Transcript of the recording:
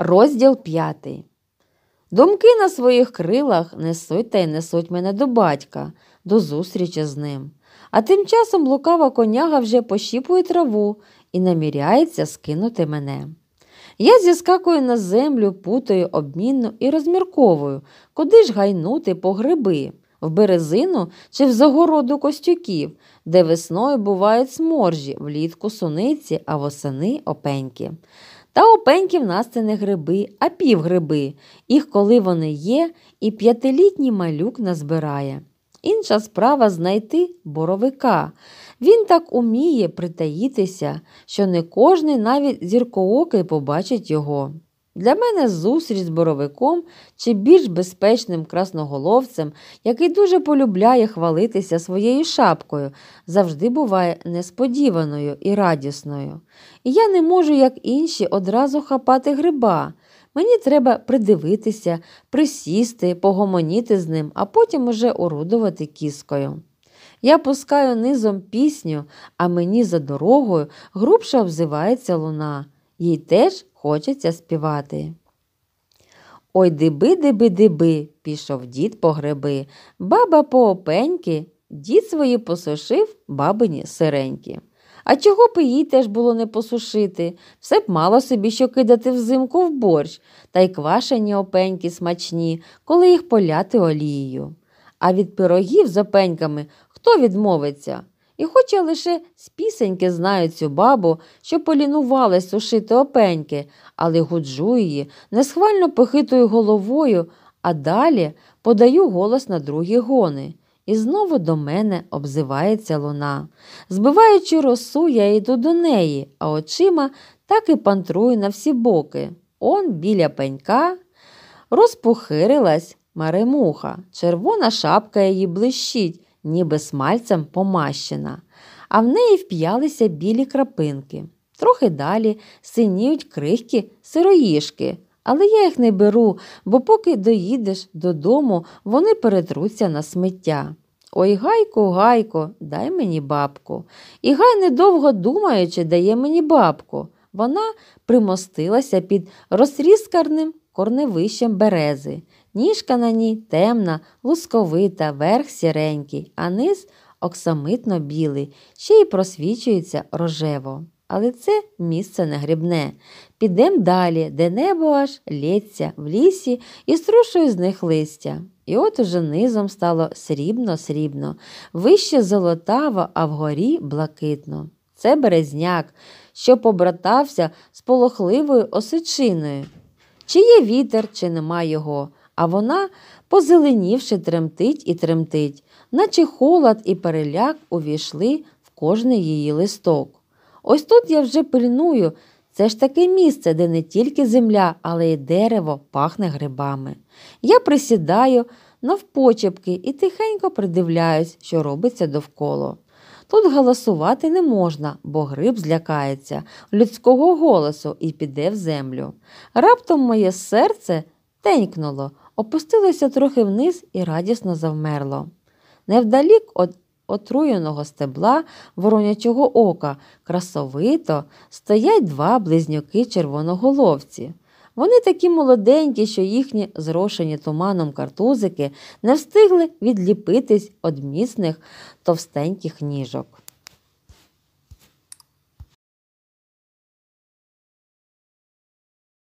Розділ п'ятий. Думки на своїх крилах несуть та й несуть мене до батька, до зустрічі з ним. А тим часом лукава коняга вже пощіпує траву і наміряється скинути мене. Я зіскакую на землю, путаю обмінну і розмірковую, куди ж гайнути по гриби, в березину чи в загороду костюків, де весною бувають сморжі, влітку суниці, а восени опеньки. Та у пеньків нас це не гриби, а півгриби. Їх, коли вони є, і п'ятилітній малюк назбирає. Інша справа знайти боровика. Він так уміє притаїтися, що не кожний навіть зіркоокий побачить його. Для мене зустріч з боровиком чи більш безпечним красноголовцем, який дуже полюбляє хвалитися своєю шапкою, завжди буває несподіваною і радісною. І я не можу, як інші, одразу хапати гриба. Мені треба придивитися, присісти, погомоніти з ним, а потім уже орудувати кіскою. Я пускаю низом пісню, а мені за дорогою грубше обзивається луна їй теж хочеться співати. Ой диби, диби, диби, пішов дід по гриби, баба по опеньки, дід свої посушив бабині сиреньки. А чого б їй теж було не посушити, все б мало собі що кидати взимку в борщ, та й квашені опеньки смачні, коли їх поляти олією. А від пирогів з опеньками хто відмовиться? І хоча лише з пісеньки знаю цю бабу, що полінувалась сушити опеньки, але гуджу її, несхвально похитую головою, а далі подаю голос на другі гони. І знову до мене обзивається луна. Збиваючи росу, я йду до неї, а очима так і пантрую на всі боки. Он біля пенька розпохирилась маремуха, червона шапка її блищить ніби смальцем помащена, а в неї вп'ялися білі крапинки. Трохи далі синіють крихкі сироїшки, але я їх не беру, бо поки доїдеш додому, вони перетруться на сміття. Ой, гайко, гайко, дай мені бабку. І гай, недовго думаючи, дає мені бабку. Вона примостилася під розріскарним корневищем берези. Ніжка на ній темна, лусковита, верх сіренький, а низ оксамитно білий, ще й просвічується рожево. Але це місце не грібне. Підем далі, де небо аж лється в лісі і струшує з них листя. І от уже низом стало срібно-срібно, вище золотаво, а вгорі блакитно. Це березняк, що побратався з полохливою осичиною. Чи є вітер, чи нема його, а вона, позеленівши, тремтить і тремтить, наче холод і переляк увійшли в кожний її листок. Ось тут я вже пильную. Це ж таке місце, де не тільки земля, але й дерево пахне грибами. Я присідаю навпочепки і тихенько придивляюсь, що робиться довкола. Тут галасувати не можна, бо гриб злякається людського голосу і піде в землю. Раптом моє серце тенькнуло, опустилося трохи вниз і радісно завмерло. Невдалік од отруєного стебла воронячого ока красовито стоять два близнюки червоноголовці. Вони такі молоденькі, що їхні зрошені туманом картузики не встигли відліпитись від міцних товстеньких ніжок.